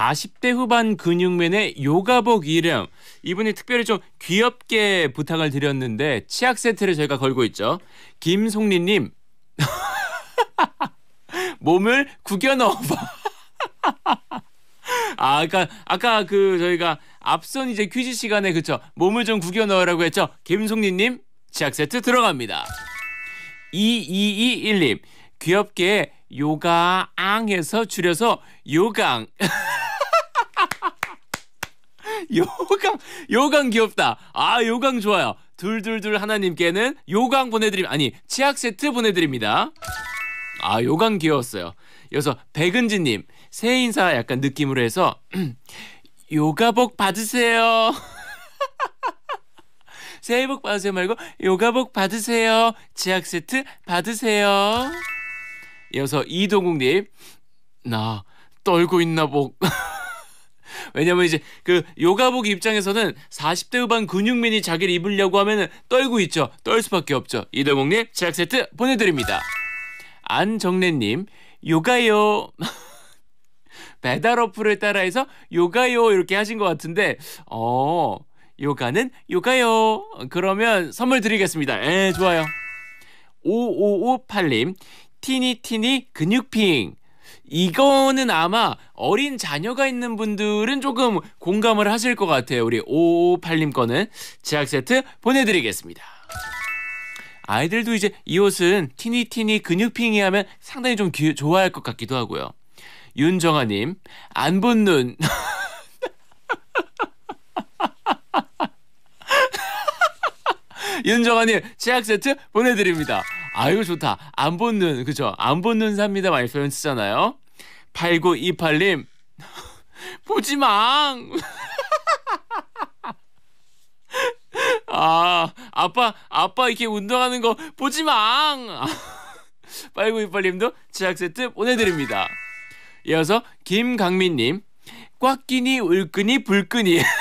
40대 후반 근육맨의 요가복 이름 이분이 특별히 좀 귀엽게 부탁을 드렸는데 치약 세트를 저희가 걸고 있죠. 김송리님 몸을 구겨 넣어봐. 아, 아까 그러니까 아까 그 저희가 앞선 이제 퀴즈 시간에 그쵸 몸을 좀 구겨 넣으라고 했죠. 김송리님 치약 세트 들어갑니다. 2221님 귀엽게 요가앙에서 줄여서 요강. 요강 요강 귀엽다. 아 요강 좋아요. 둘둘둘 하나님께는 요강 보내드림 아니 치약 세트 보내드립니다. 아 요강 귀여웠어요. 여기서 백은지님 새 인사 약간 느낌으로 해서 요가복 받으세요. 새해 복 받으세요 말고 요가복 받으세요. 치약 세트 받으세요. 이어서 이동국님 나 떨고 있나 복. 왜냐면 이제 그 요가복 입장에서는 40대 후반 근육맨이 자기를 입으려고 하면 떨고 있죠. 떨 수밖에 없죠. 이대봉님 치약 세트 보내드립니다. 안정래님 요가요. 배달 어플을 따라해서 요가요 이렇게 하신 것 같은데 어 요가는 요가요 그러면 선물 드리겠습니다 에 예, 좋아요 5558님 티니티니 근육핑 이거는 아마 어린 자녀가 있는 분들은 조금 공감을 하실 것 같아요. 우리 558님 거는 제약 세트 보내드리겠습니다. 아이들도 이제 이 옷은 티니티니 근육핑이 하면 상당히 좀 귀, 좋아할 것 같기도 하고요. 윤정아님, 안본 눈. 윤정아님 치약 세트 보내드립니다. 아유 좋다. 안 본눈 그죠? 안 본눈 삽니다. 많이 표현 쓰잖아요. 8928님 보지망. 아 아빠 아빠 이렇게 운동하는 거 보지망. 8928님도 치약 세트 보내드립니다. 이어서 김강민님 꽉끼니 울끈이 불끈이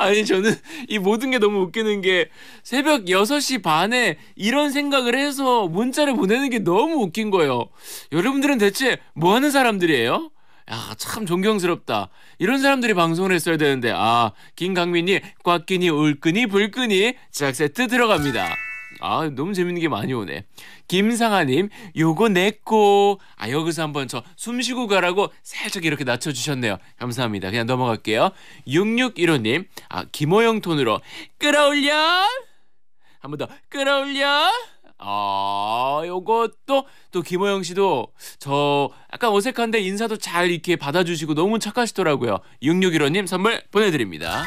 아니 저는 이 모든 게 너무 웃기는 게 새벽 6시 반에 이런 생각을 해서 문자를 보내는 게 너무 웃긴 거예요. 여러분들은 대체 뭐 하는 사람들이에요? 야, 참 존경스럽다. 이런 사람들이 방송을 했어야 되는데, 아, 김강민이 꽉끼니, 울끄니, 불끄니, 제작 세트 들어갑니다. 아 너무 재밌는 게 많이 오네. 김상아님 요거 내꺼. 아 여기서 한번 저 숨쉬고 가라고 살짝 이렇게 낮춰주셨네요. 감사합니다. 그냥 넘어갈게요. 6615님 아 김호영 톤으로 끌어올려. 한 번 더 끌어올려. 아, 요것도 또 김호영 씨도 저 약간 어색한데 인사도 잘 이렇게 받아주시고 너무 착하시더라고요. 6615님 선물 보내드립니다.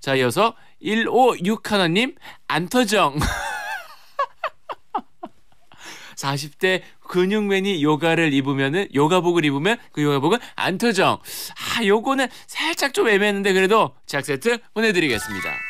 자, 이어서 156 하나님 안터정 40대 근육맨이 요가를 입으면은 요가복을 입으면 그 요가복은 안터정 아 요거는 살짝 좀 애매했는데 그래도 제작 세트 보내드리겠습니다.